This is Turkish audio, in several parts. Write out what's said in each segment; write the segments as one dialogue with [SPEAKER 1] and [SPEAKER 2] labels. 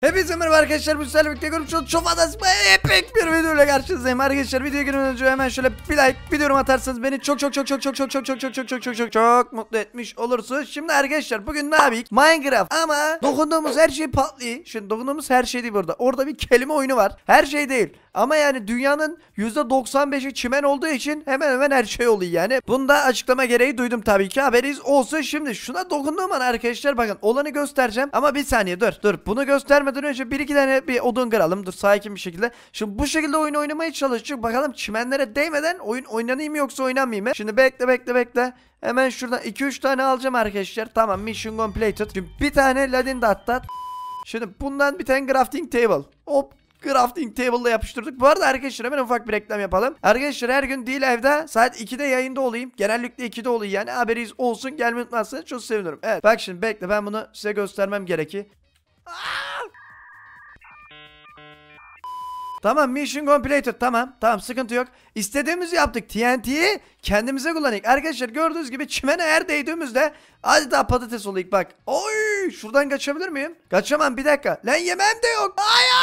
[SPEAKER 1] Hepinize merhaba arkadaşlar bu sizlerle birlikte çok fantastik epik bir video ile karşınızdayım arkadaşlar video girmeden önce hemen şöyle bir like bir yorum atarsanız beni çok çok çok çok çok çok çok çok çok çok çok çok çok çok mutlu etmiş olursunuz şimdi arkadaşlar bugün ne yapayım Minecraft ama dokunduğumuz her şey patlıyor şimdi dokunduğumuz her şey değil burada orada bir kelime oyunu var her şey değil ama yani dünyanın %95'i çimen olduğu için hemen hemen her şey oluyor yani. Bunu da açıklama gereği duydum tabii ki haberiniz olsun. Şimdi şuna dokunduğum an arkadaşlar bakın olanı göstereceğim. Ama bir saniye dur dur bunu göstermeden önce bir iki tane bir odun kıralım. Dur sakin bir şekilde. Şimdi bu şekilde oyun oynamaya çalışacak. Bakalım çimenlere değmeden oyun oynanayım yoksa oynanmayayım mı? Şimdi bekle bekle bekle. Hemen şuradan 2-3 tane alacağım arkadaşlar. Tamam mission completed. Şimdi bir tane ladin da atlat. Şimdi bundan bir tane crafting table. Hop crafting table'la yapıştırdık. Bu arada arkadaşlar hemen ufak bir reklam yapalım. Arkadaşlar her gün değil evde saat 2'de yayında olayım. Genellikle 2'de olayım yani haberiniz olsun. Gelmeyi unutmazsanız çok sevinirim. Evet bak şimdi bekle ben bunu size göstermem gerekir. Tamam mission completed tamam tamam sıkıntı yok. İstediğimizi yaptık TNT'yi kendimize kullanık. Arkadaşlar gördüğünüz gibi çimene her değdiğimizde hadi daha patates olayım bak. Oy şuradan kaçabilir miyim? Kaçamam bir dakika. Lan yemem de yok. Hayır.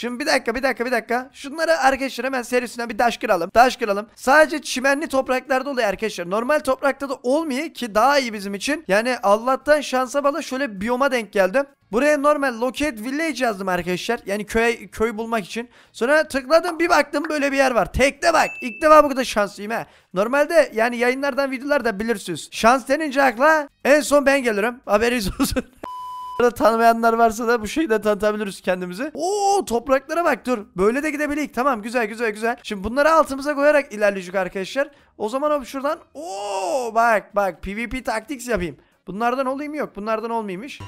[SPEAKER 1] Şimdi bir dakika bir dakika bir dakika. Şunları arkadaşlar hemen serisinden bir taş kıralım. Taş kıralım. Sadece çimenli topraklarda oluyor arkadaşlar. Normal toprakta da olmuyor ki daha iyi bizim için. Yani Allah'tan şansa bala şöyle biyoma denk geldim. Buraya normal locate village yazdım arkadaşlar. Yani köy köy bulmak için. Sonra tıkladım bir baktım böyle bir yer var. Tekte bak. İlk defa bu kadar şanslıyım ha. Normalde yani yayınlardan videolarda bilirsiniz. Şans denince akla en son ben gelirim. Haberiniz olsun. Burada tanımayanlar varsa da bu şekilde tanıtabiliriz kendimizi. Oo topraklara bak dur. Böyle de gidebiliriz. Tamam güzel güzel güzel. Şimdi bunları altımıza koyarak ilerleyecek arkadaşlar. O zaman abi şuradan ooo bak bak PvP taktiks yapayım. Bunlardan olayım yok. Bunlardan olmaymış.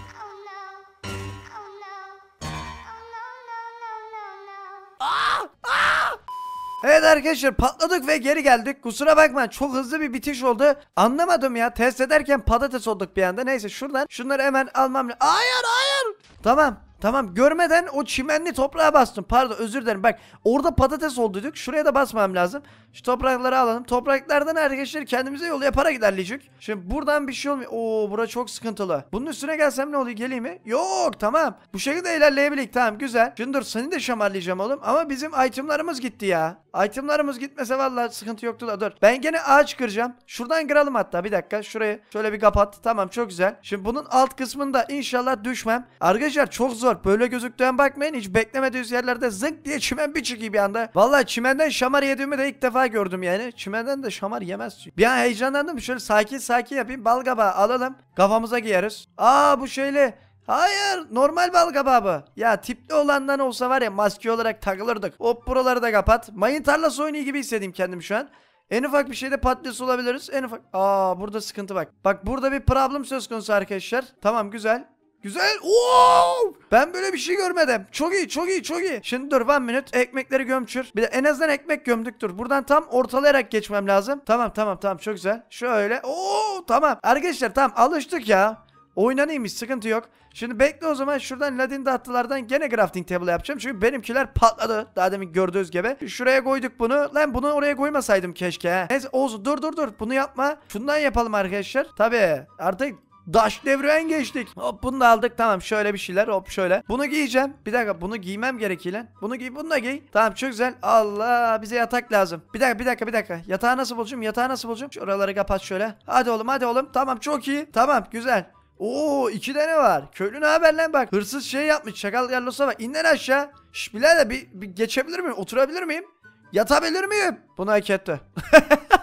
[SPEAKER 1] Evet arkadaşlar patladık ve geri geldik. Kusura bakma çok hızlı bir bitiş oldu. Anlamadım ya test ederken patates olduk bir anda. Neyse şuradan şunları hemen almam lazım. Hayır hayır. Tamam Tamam görmeden o çimenli toprağa bastım. Pardon özür dilerim. Bak orada patates oldu olduyduk. Şuraya da basmam lazım. Şu toprakları alalım. Topraklardan arkadaşlar kendimize yol yapara giderleyecek. Şimdi buradan bir şey olmuyor. Oo bura çok sıkıntılı. Bunun üstüne gelsem ne oluyor? Geleyim mi? Yok tamam. Bu şekilde ilerleyebilik. Tamam güzel. Şimdi dur seni de şamarlayacağım oğlum. Ama bizim itemlarımız gitti ya. Itemlarımız gitmese vallahi sıkıntı yoktu da dur. Ben gene ağaç kıracağım. Şuradan kıralım hatta. Bir dakika. Şurayı şöyle bir kapat. Tamam çok güzel. Şimdi bunun alt kısmında inşallah düşmem. Arkadaşlar çok zor var. Böyle gözüktüğen bakmayın hiç beklemediğiniz yerlerde zınk diye çimen bir çıkıyor bir anda. Vallahi çimenden şamar yediğimi de ilk defa gördüm yani. Çimenden de şamar yemez. Bir an heyecanlandım. Şöyle sakin sakin yapayım. Bal kabağı alalım. Kafamıza giyeriz. Aa bu şeyle Hayır normal bal kabağı Ya tipli olandan olsa var ya maske olarak takılırdık. Hop buraları da kapat. Mayın tarlası oyunu gibi hissedeyim kendim şu an. En ufak bir şeyde patates olabiliriz. En ufak. Aa burada sıkıntı bak. Bak burada bir problem söz konusu arkadaşlar. Tamam güzel. Güzel. Oo! Ben böyle bir şey görmedim. Çok iyi, çok iyi, çok iyi. Şimdi dur one minute. Ekmekleri gömçür. Bir de en azından ekmek gömdük dur. Buradan tam ortalayarak geçmem lazım. Tamam, tamam, tamam. Çok güzel. Şöyle. Oo, tamam. Arkadaşlar tamam alıştık ya. Oynanıymış sıkıntı yok. Şimdi bekle o zaman şuradan ladin tahtalardan gene crafting table yapacağım. Çünkü benimkiler patladı. Daha demin gördüğünüz gibi. Şuraya koyduk bunu. Lan bunu oraya koymasaydım keşke. He. Neyse olsun dur dur dur. Bunu yapma. Şundan yapalım arkadaşlar. Tabi artık Daş devren geçtik. Hop bunu da aldık. Tamam şöyle bir şeyler hop şöyle. Bunu giyeceğim. Bir dakika bunu giymem gerekiyle. Bunu giy bunu da giy. Tamam çok güzel. Allah bize yatak lazım. Bir dakika bir dakika bir dakika. Yatağı nasıl bulacağım? Yatağı nasıl bulacağım? Şuraları kapat şöyle. Hadi oğlum hadi oğlum. Tamam çok iyi. Tamam güzel. Oo iki tane var. Köylü ne haber lan bak. Hırsız şey yapmış. Çakal yarlosa bak. İnden aşağı. Şş birader bir, bir geçebilir miyim? Oturabilir miyim? Yatabilir miyim? Bunu hak etti.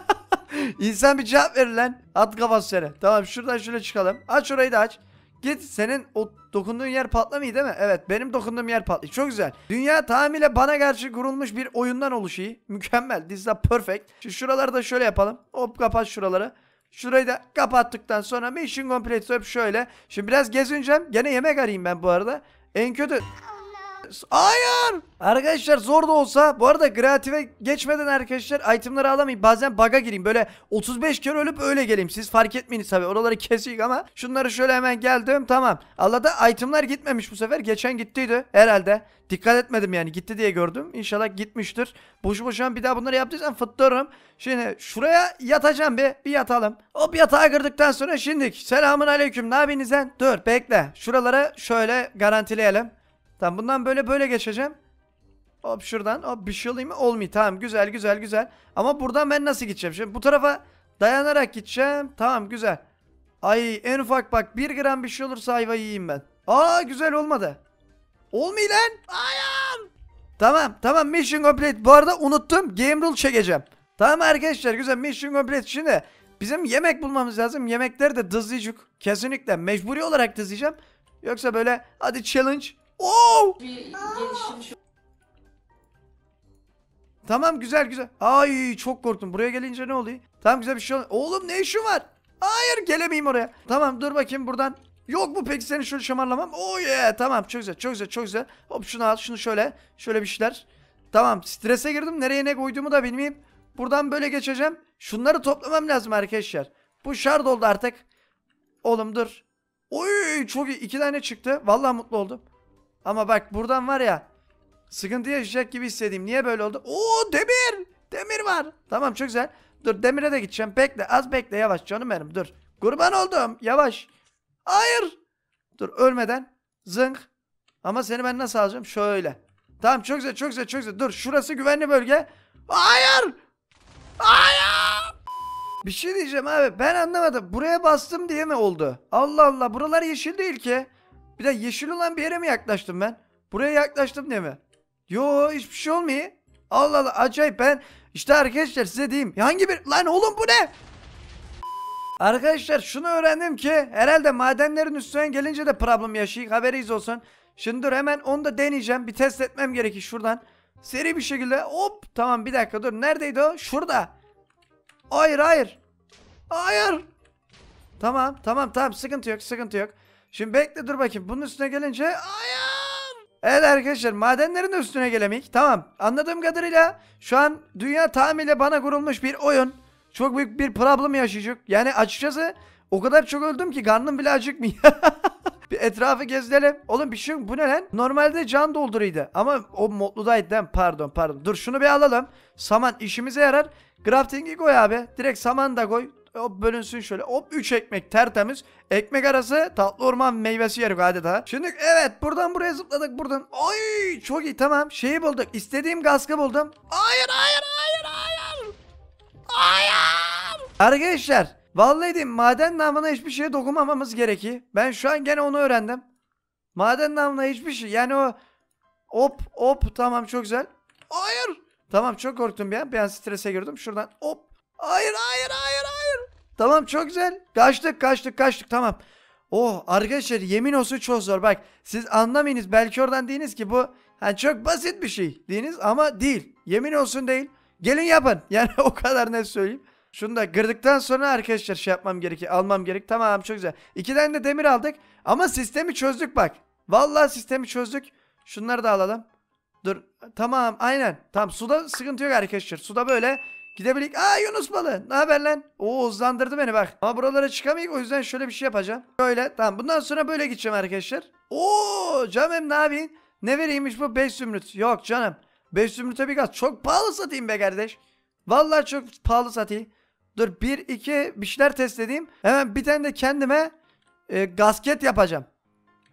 [SPEAKER 1] İnsan bir cevap verir lan. At kafası seni. Tamam şuradan şöyle çıkalım. Aç orayı da aç. Git senin o dokunduğun yer patlamıyor değil mi? Evet benim dokunduğum yer patlıyor. Çok güzel. Dünya tamamıyla bana karşı kurulmuş bir oyundan oluşuyor. Mükemmel. This is perfect. Şimdi şuraları da şöyle yapalım. Hop kapat şuraları. Şurayı da kapattıktan sonra mission complete hop şöyle. Şimdi biraz gezineceğim. Gene yemek arayayım ben bu arada. En kötü... Hayır. Arkadaşlar zor da olsa bu arada kreatife geçmeden arkadaşlar itemları alamayayım. Bazen baga gireyim. Böyle 35 kere ölüp öyle geleyim. Siz fark etmeyiniz tabii. Oraları kesik ama şunları şöyle hemen geldim. Tamam. Allah'ta itemlar gitmemiş bu sefer. Geçen gittiydi herhalde. Dikkat etmedim yani gitti diye gördüm. İnşallah gitmiştir. Boşu boşuna bir daha bunları yaptıysam fıttırırım. Şimdi şuraya yatacağım bir. Bir yatalım. Hop yatağa girdikten sonra şimdik selamun aleyküm ne yapıyorsun Dur bekle. Şuraları şöyle garantileyelim. Tamam bundan böyle böyle geçeceğim. Hop şuradan hop bir şey olayım mı? Olmuyor. Tamam güzel güzel güzel. Ama buradan ben nasıl gideceğim? Şimdi bu tarafa dayanarak gideceğim. Tamam güzel. Ay en ufak bak bir gram bir şey olursa ayva yiyeyim ben. Aa güzel olmadı. Olmuyor lan. Ayağım. Tamam tamam mission complete. Bu arada unuttum. Game rule çekeceğim. Tamam arkadaşlar güzel mission complete. Şimdi bizim yemek bulmamız lazım. Yemekleri de dızlayıcık. Kesinlikle mecburi olarak dızlayacağım. Yoksa böyle hadi challenge Oo! Tamam güzel güzel. Ay çok korktum. Buraya gelince ne oluyor? Tamam güzel bir şey oluyor. Oğlum ne işin var? Hayır gelemeyeyim oraya. Tamam dur bakayım buradan. Yok bu peki seni şöyle şamarlamam? Oh yeah tamam çok güzel çok güzel çok güzel. Hop şunu al şunu şöyle. Şöyle bir şeyler. Tamam strese girdim. Nereye ne koyduğumu da bilmeyeyim. Buradan böyle geçeceğim. Şunları toplamam lazım arkadaşlar. Bu şard oldu artık. Oğlum dur. Oy çok iyi. iki tane çıktı. Vallahi mutlu oldum. Ama bak buradan var ya sıkıntı yaşayacak gibi hissedeyim. Niye böyle oldu? Oo demir! Demir var. Tamam çok güzel. Dur demire de gideceğim. Bekle az bekle yavaş canım benim dur. Kurban oldum yavaş. Hayır. Dur ölmeden. Zınk. Ama seni ben nasıl alacağım? Şöyle. Tamam çok güzel çok güzel çok güzel. Dur şurası güvenli bölge. Hayır. Hayır. Bir şey diyeceğim abi ben anlamadım. Buraya bastım diye mi oldu? Allah Allah buralar yeşil değil ki. Bir de yeşil olan bir yere mi yaklaştım ben? Buraya yaklaştım diye mi? Yo hiçbir şey olmuyor. Allah Allah acayip ben. İşte arkadaşlar size diyeyim. Hangi bir... Lan oğlum bu ne? Arkadaşlar şunu öğrendim ki herhalde madenlerin üstüne gelince de problem yaşayık haberiz olsun. Şimdi dur hemen onu da deneyeceğim. Bir test etmem gerekir şuradan. Seri bir şekilde hop tamam bir dakika dur. Neredeydi o? Şurada. Hayır hayır. Hayır. Tamam tamam tamam sıkıntı yok sıkıntı yok. Şimdi bekle dur bakayım. Bunun üstüne gelince... Hayır! Evet arkadaşlar madenlerin üstüne gelemek. Tamam anladığım kadarıyla şu an dünya tamamıyla bana kurulmuş bir oyun. Çok büyük bir problem yaşayacak. Yani açıkçası o kadar çok öldüm ki karnım bile acıkmıyor. bir etrafı gezelim. Oğlum bir şey bu ne lan? Normalde can dolduruydu ama o modludaydı lan pardon pardon. Dur şunu bir alalım. Saman işimize yarar. Crafting'i koy abi. Direkt saman da koy. Hop bölünsün şöyle. Hop 3 ekmek tertemiz. Ekmek arası tatlı orman meyvesi yerim adeta. Şimdi evet buradan buraya zıpladık buradan. Ay çok iyi tamam. Şeyi bulduk. İstediğim kaskı buldum. Hayır hayır hayır hayır. Hayır. Arkadaşlar vallahi diyeyim maden namına hiçbir şeye dokunmamamız gerekiyor. Ben şu an gene onu öğrendim. Maden namına hiçbir şey yani o hop hop tamam çok güzel. Hayır. Tamam çok korktum bir an. Bir an strese girdim. Şuradan hop Hayır hayır hayır hayır. Tamam çok güzel. Kaçtık kaçtık kaçtık tamam. Oh arkadaşlar yemin olsun çok zor. Bak siz anlamayınız belki oradan deyiniz ki bu hani çok basit bir şey deyiniz ama değil. Yemin olsun değil. Gelin yapın. Yani o kadar ne söyleyeyim. Şunu da kırdıktan sonra arkadaşlar şey yapmam gerekiyor. Almam gerek. Tamam çok güzel. İkiden de demir aldık. Ama sistemi çözdük bak. Vallahi sistemi çözdük. Şunları da alalım. Dur. Tamam aynen. Tamam suda sıkıntı yok arkadaşlar. Suda böyle Gidebilik. Aa Yunus balı. Ne haber lan? Oo hızlandırdı beni bak. Ama buralara çıkamayız o yüzden şöyle bir şey yapacağım. Böyle tamam bundan sonra böyle gideceğim arkadaşlar. Oo canım ne yapayım? Ne vereyimmiş bu 5 zümrüt? Yok canım. 5 zümrüte bir gaz. Çok pahalı satayım be kardeş. Vallahi çok pahalı satayım. Dur 1 2 bir şeyler test edeyim. Hemen bir tane de kendime e, gasket yapacağım.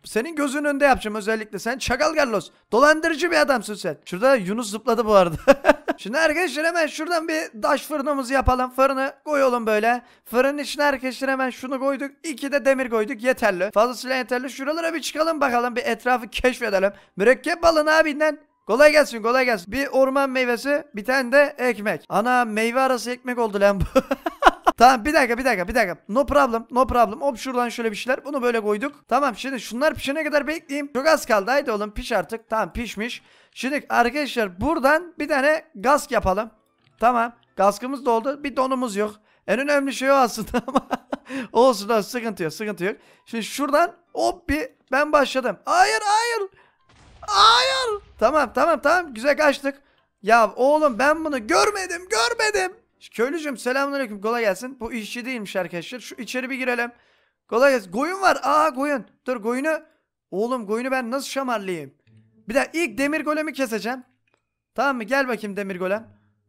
[SPEAKER 1] Senin gözünün önünde yapacağım özellikle. Sen çakal Carlos. Dolandırıcı bir adamsın sen. Şurada Yunus zıpladı bu arada. Şimdi arkadaşlar hemen şuradan bir taş fırınımızı yapalım. Fırını koyalım böyle. Fırının içine arkadaşlar hemen şunu koyduk. İki de demir koyduk. Yeterli. Fazlasıyla yeterli. Şuralara bir çıkalım bakalım. Bir etrafı keşfedelim. Mürekkep alın abinden. Kolay gelsin kolay gelsin. Bir orman meyvesi bir tane de ekmek. Ana meyve arası ekmek oldu lan bu. Tamam bir dakika bir dakika bir dakika. No problem no problem. Hop şuradan şöyle bir şeyler. Bunu böyle koyduk. Tamam şimdi şunlar pişene kadar bekleyeyim. Çok az kaldı. Haydi oğlum piş artık. Tamam pişmiş. Şimdi arkadaşlar buradan bir tane gaz yapalım. Tamam. Gaskımız doldu. Bir donumuz yok. En önemli şey o aslında ama olsun olsun sıkıntı yok sıkıntı yok. Şimdi şuradan hop bir ben başladım. Hayır hayır. Hayır. Tamam tamam tamam güzel kaçtık. Ya oğlum ben bunu görmedim görmedim. Köylücüm selamünaleyküm kolay gelsin. Bu işçi değilmiş arkadaşlar. Şu içeri bir girelim. Kolay gelsin. Koyun var. Aa koyun. Dur koyunu. Oğlum koyunu ben nasıl şamarlayayım? Bir dakika ilk demir golemi keseceğim. Tamam mı? Gel bakayım demir golem.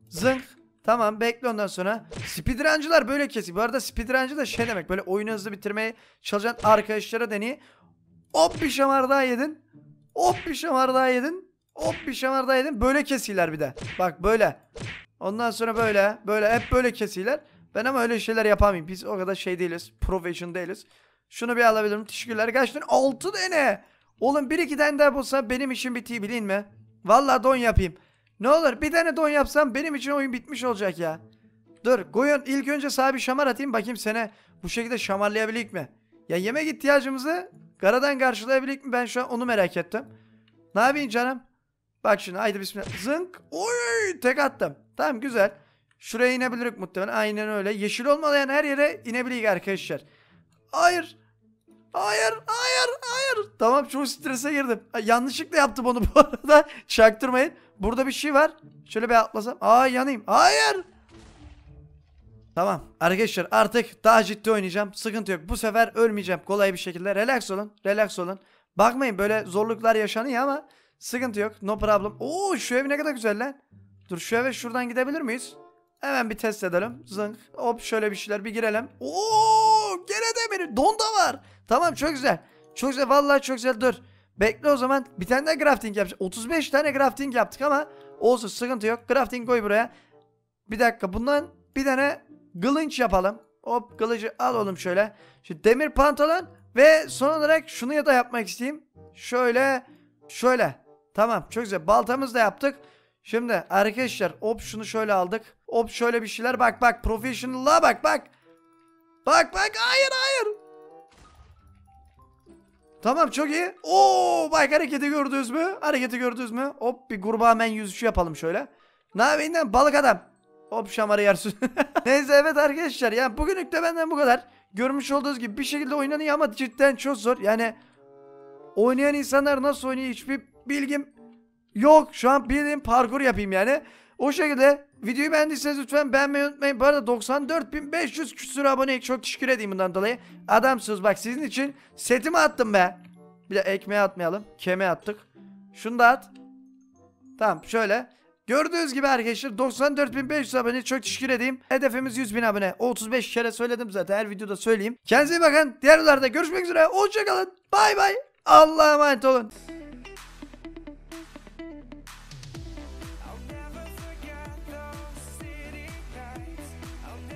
[SPEAKER 1] Zınk. Tamam bekle ondan sonra. Speedruncılar böyle kesiyor. Bu arada speedruncı da şey demek. Böyle oyunu hızlı bitirmeye çalışan arkadaşlara deneyi. Hop bir şamar daha yedin. Hop bir şamar daha yedin. Hop bir şamar daha yedin. Böyle kesiyorlar bir de. Bak böyle. Ondan sonra böyle böyle hep böyle kesiler. Ben ama öyle şeyler yapamayayım. Biz o kadar şey değiliz. Profession değiliz. Şunu bir alabilirim. Teşekkürler. Gerçekten 6 tane. Oğlum bir iki tane daha bulsa benim işim bitiyor bilin mi? Vallahi don yapayım. Ne olur bir tane don yapsam benim için oyun bitmiş olacak ya. Dur koyun ilk önce sahibi şamar atayım bakayım sene bu şekilde şamarlayabilik mi? Ya yemek ihtiyacımızı karadan karşılayabilik mi ben şu an onu merak ettim. Ne yapayım canım? Bak şimdi haydi bismillah. Zınk. Oy tek attım. Tamam güzel. Şuraya inebilirik muhtemelen. Aynen öyle. Yeşil olmadan her yere inebilirik arkadaşlar. Hayır. Hayır, hayır, hayır. Tamam çok strese girdim. yanlışlıkla yaptım onu bu arada. Çaktırmayın. Burada bir şey var. Şöyle bir atlasam. Aa yanayım. Hayır. Tamam arkadaşlar artık daha ciddi oynayacağım. Sıkıntı yok. Bu sefer ölmeyeceğim kolay bir şekilde. Relax olun. Relax olun. Bakmayın böyle zorluklar yaşanıyor ama Sıkıntı yok. No problem. Oo şu ev ne kadar güzel lan. Dur şu eve şuradan gidebilir miyiz? Hemen bir test edelim. Zınk. Hop şöyle bir şeyler bir girelim. Oo gene demir, don da var. Tamam çok güzel. Çok güzel vallahi çok güzel dur. Bekle o zaman bir tane daha crafting yapacağız. 35 tane crafting yaptık ama olsun sıkıntı yok. Crafting koy buraya. Bir dakika bundan bir tane glınç yapalım. Hop kılıcı al oğlum şöyle. Şu demir pantolon ve son olarak şunu ya da yapmak isteyeyim. Şöyle şöyle. Tamam çok güzel. Baltamızı da yaptık. Şimdi arkadaşlar hop şunu şöyle aldık. Op şöyle bir şeyler. Bak bak professional'a bak bak. Bak bak hayır hayır. Tamam çok iyi. Oo bak hareketi gördünüz mü? Hareketi gördünüz mü? Hop bir kurbağa men yüzüşü yapalım şöyle. Ne yapayım balık adam. Hop şamarı yersin. Neyse evet arkadaşlar yani bugünlük de benden bu kadar. Görmüş olduğunuz gibi bir şekilde oynanıyor ama cidden çok zor. Yani oynayan insanlar nasıl oynuyor hiçbir bilgim yok. Şu an bildiğim parkur yapayım yani. O şekilde videoyu beğendiyseniz lütfen beğenmeyi unutmayın. Bu arada 94.500 küsur aboneye çok teşekkür edeyim bundan dolayı. Adamsınız bak sizin için setimi attım be. Bir de ekmeği atmayalım. Keme attık. Şunu da at. Tamam şöyle. Gördüğünüz gibi arkadaşlar 94.500 abone çok teşekkür edeyim. Hedefimiz 100.000 abone. 35 kere söyledim zaten her videoda söyleyeyim. Kendinize iyi bakın. Diğer videolarda görüşmek üzere. Hoşçakalın. Bay bay. Allah'a emanet olun.